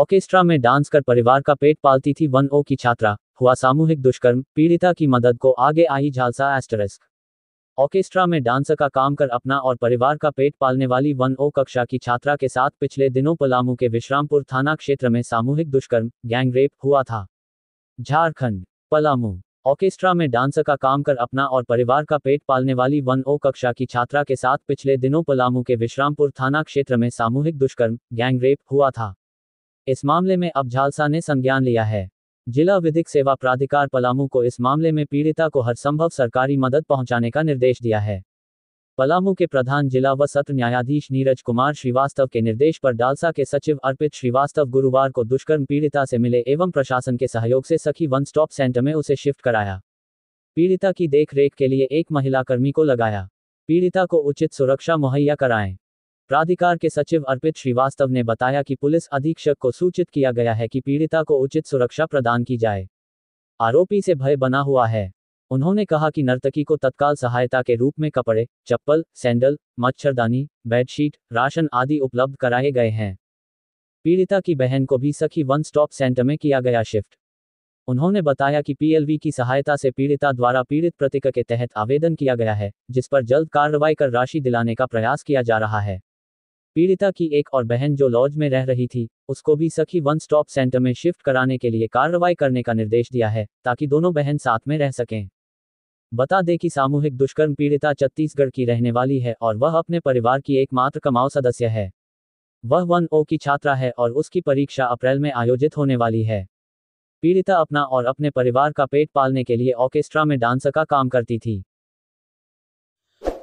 orchestra में dance कर परिवार का पेट पालती थी वन ओ की छात्रा हुआ सामूहिक दुष्कर्म पीड़िता की मदद को आगे आई झालसा एस्टरस्क ऑर्केस्ट्रा में डांस का काम कर अपना और परिवार का पेट पालने वाली वन ओ कक्षा की छात्रा के साथ पिछले दिनों पलामू के विश्रामपुर थाना क्षेत्र में सामूहिक दुष्कर्म गैंगरेप हुआ था झारखंड पलामू ऑर्केस्ट्रा में डांस का काम कर अपना और परिवार का पेट पालने वाली वन ओ कक्षा की छात्रा के साथ पिछले दिनों पलामू के विश्रामपुर थाना क्षेत्र में सामूहिक दुष्कर्म गैंगरेप हुआ था इस मामले में अब झालसा ने संज्ञान लिया है जिला विधिक सेवा प्राधिकार पलामू को इस मामले में पीड़िता को हर संभव सरकारी मदद पहुंचाने का निर्देश दिया है पलामू के प्रधान जिला व सत्र न्यायाधीश नीरज कुमार श्रीवास्तव के निर्देश पर डालसा के सचिव अर्पित श्रीवास्तव गुरुवार को दुष्कर्म पीड़िता से मिले एवं प्रशासन के सहयोग से सखी वन स्टॉप सेंटर में उसे शिफ्ट कराया पीड़िता की देखरेख के लिए एक महिला कर्मी को लगाया पीड़िता को उचित सुरक्षा मुहैया कराएं प्राधिकार के सचिव अर्पित श्रीवास्तव ने बताया कि पुलिस अधीक्षक को सूचित किया गया है कि पीड़िता को उचित सुरक्षा प्रदान की जाए आरोपी से भय बना हुआ है उन्होंने कहा कि नर्तकी को तत्काल सहायता के रूप में कपड़े चप्पल सैंडल मच्छरदानी बेडशीट राशन आदि उपलब्ध कराए गए हैं पीड़िता की बहन को भी सखी वन स्टॉप सेंटर में किया गया शिफ्ट उन्होंने बताया कि पीएलवी की सहायता से पीड़िता द्वारा पीड़ित प्रतीक के तहत आवेदन किया गया है जिस पर जल्द कार्रवाई कर राशि दिलाने का प्रयास किया जा रहा है पीड़िता की एक और बहन जो लॉज में रह रही थी उसको भी सखी वन स्टॉप सेंटर में शिफ्ट कराने के लिए कार्रवाई करने का निर्देश दिया है ताकि दोनों बहन साथ में रह सकें बता दें कि सामूहिक दुष्कर्म पीड़िता छत्तीसगढ़ की रहने वाली है और वह अपने परिवार की एकमात्र कमाओ सदस्य है वह वन ओ की छात्रा है और उसकी परीक्षा अप्रैल में आयोजित होने वाली है पीड़िता अपना और अपने परिवार का पेट पालने के लिए ऑर्केस्ट्रा में डांस का काम करती थी